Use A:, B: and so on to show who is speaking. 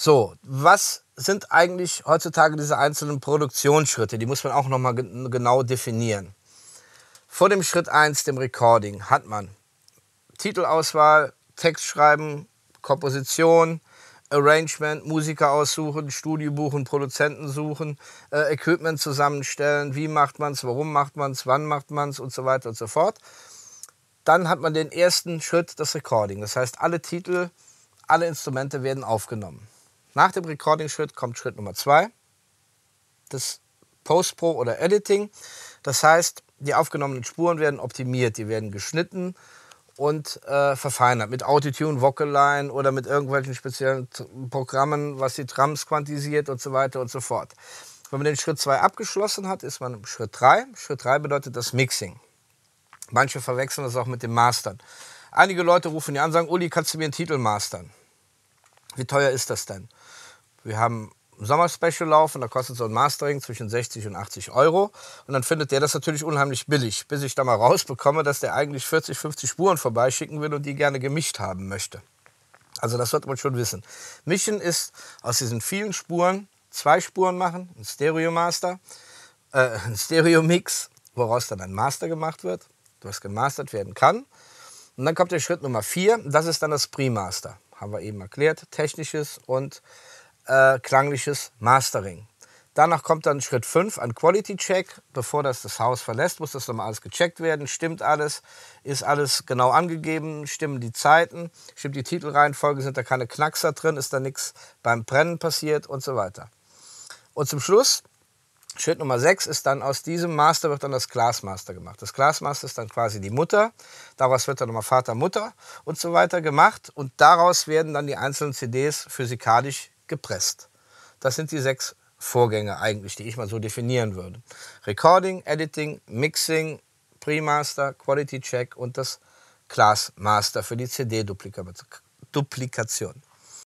A: So, was sind eigentlich heutzutage diese einzelnen Produktionsschritte? Die muss man auch nochmal genau definieren. Vor dem Schritt 1, dem Recording, hat man Titelauswahl, Text schreiben, Komposition, Arrangement, Musiker aussuchen, Studio buchen, Produzenten suchen, äh, Equipment zusammenstellen, wie macht man es, warum macht man es, wann macht man es und so weiter und so fort. Dann hat man den ersten Schritt, das Recording. Das heißt, alle Titel, alle Instrumente werden aufgenommen. Nach dem Recording-Schritt kommt Schritt Nummer zwei, das Post-Pro oder Editing. Das heißt, die aufgenommenen Spuren werden optimiert, die werden geschnitten und äh, verfeinert mit Autotune, Vocaline oder mit irgendwelchen speziellen Programmen, was die Trams quantisiert und so weiter und so fort. Wenn man den Schritt 2 abgeschlossen hat, ist man im Schritt 3. Schritt 3 bedeutet das Mixing. Manche verwechseln das auch mit dem Mastern. Einige Leute rufen die an und sagen, Uli, kannst du mir einen Titel mastern? Wie teuer ist das denn? Wir haben ein Sommerspecial laufen, da kostet so ein Mastering zwischen 60 und 80 Euro. Und dann findet der das natürlich unheimlich billig, bis ich da mal rausbekomme, dass der eigentlich 40, 50 Spuren vorbeischicken will und die gerne gemischt haben möchte. Also das sollte man schon wissen. Mischen ist aus diesen vielen Spuren zwei Spuren machen, ein Stereo Master, äh, ein Stereo Mix, woraus dann ein Master gemacht wird, was gemastert werden kann. Und dann kommt der Schritt Nummer vier, das ist dann das Pre-Master. Haben wir eben erklärt, technisches und äh, klangliches Mastering. Danach kommt dann Schritt 5 ein Quality Check. Bevor das das Haus verlässt, muss das nochmal alles gecheckt werden. Stimmt alles? Ist alles genau angegeben? Stimmen die Zeiten? Stimmt die Titelreihenfolge? Sind da keine Knackser drin? Ist da nichts beim Brennen passiert? Und so weiter. Und zum Schluss, Schritt Nummer 6 ist dann aus diesem Master wird dann das Glasmaster gemacht. Das Glasmaster ist dann quasi die Mutter. Daraus wird dann nochmal Vater, Mutter und so weiter gemacht. Und daraus werden dann die einzelnen CDs physikalisch gepresst. Das sind die sechs Vorgänge eigentlich, die ich mal so definieren würde. Recording, Editing, Mixing, Pre-Master, Quality Check und das Class Master für die CD-Duplikation.